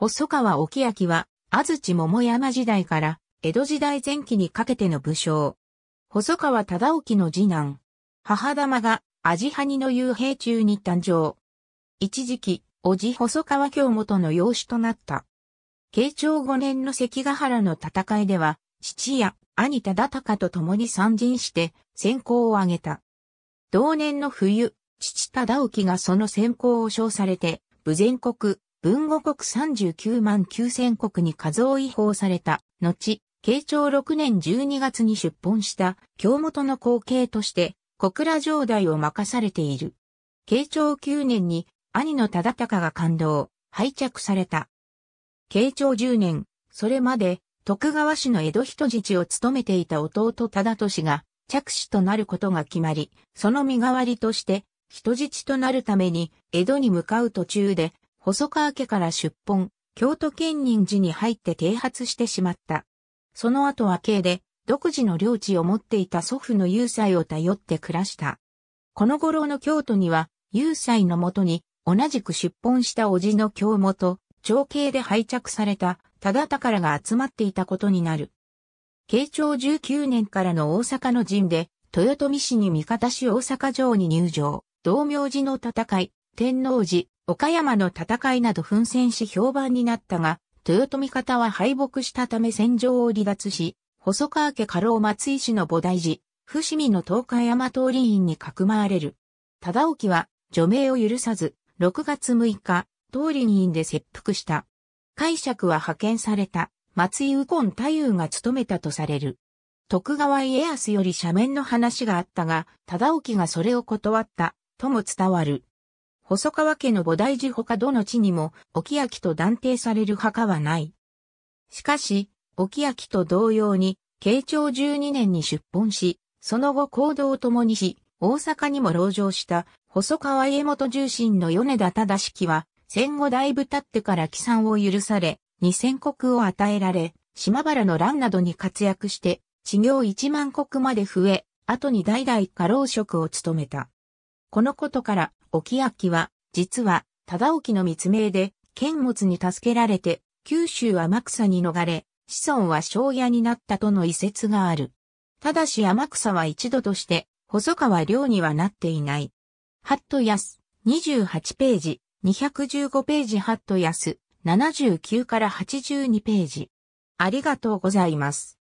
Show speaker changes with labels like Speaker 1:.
Speaker 1: 細川沖明は、安土桃山時代から、江戸時代前期にかけての武将。細川忠興の次男。母玉が、味ハニの幽閉中に誕生。一時期、叔父細川京元の養子となった。慶長5年の関ヶ原の戦いでは、父や兄忠隆と共に参陣して先行を挙げた。同年の冬、父忠興がその先行を称されて、武全国、文語国39万9000国に数を違法された、後、慶長6年12月に出本した京本の後継として小倉城代を任されている。慶長9年に兄の忠敬が感動、拝着された。慶長10年、それまで徳川氏の江戸人質を務めていた弟忠俊が着手となることが決まり、その身代わりとして人質となるために江戸に向かう途中で細川家から出奔、京都県人寺に入って啓発してしまった。その後は慶で、独自の領地を持っていた祖父の雄才を頼って暮らした。この頃の京都には、雄才のもとに、同じく出奔した叔父の京本、長兄で拝着された、忠宝が集まっていたことになる。慶長19年からの大阪の陣で、豊臣氏に味方し大阪城に入城、同名寺の戦い、天皇寺、岡山の戦いなど奮戦し評判になったが、豊臣方は敗北したため戦場を離脱し、細川家家老松井氏の菩提寺、伏見の東海山通り院にかくまわれる。忠興は、除名を許さず、6月6日、通り院で切腹した。解釈は派遣された、松井右近太夫が務めたとされる。徳川家康より斜面の話があったが、忠興がそれを断った、とも伝わる。細川家の菩提寺他どの地にも、沖きと断定される墓はない。しかし、沖きと同様に、慶長12年に出奔し、その後行動を共にし、大阪にも籠城した、細川家元重臣の米田忠式は、戦後だいぶ経ってから帰参を許され、二千国を与えられ、島原の乱などに活躍して、治業一万国まで増え、後に代々家老職を務めた。このことから、沖明は、実は、忠興の密命で、剣物に助けられて、九州天草に逃れ、子孫は庄屋になったとの遺説がある。ただし天草は一度として、細川領にはなっていない。ハットヤス、28ページ、215ページハットヤス、79から82ページ。ありがとうございます。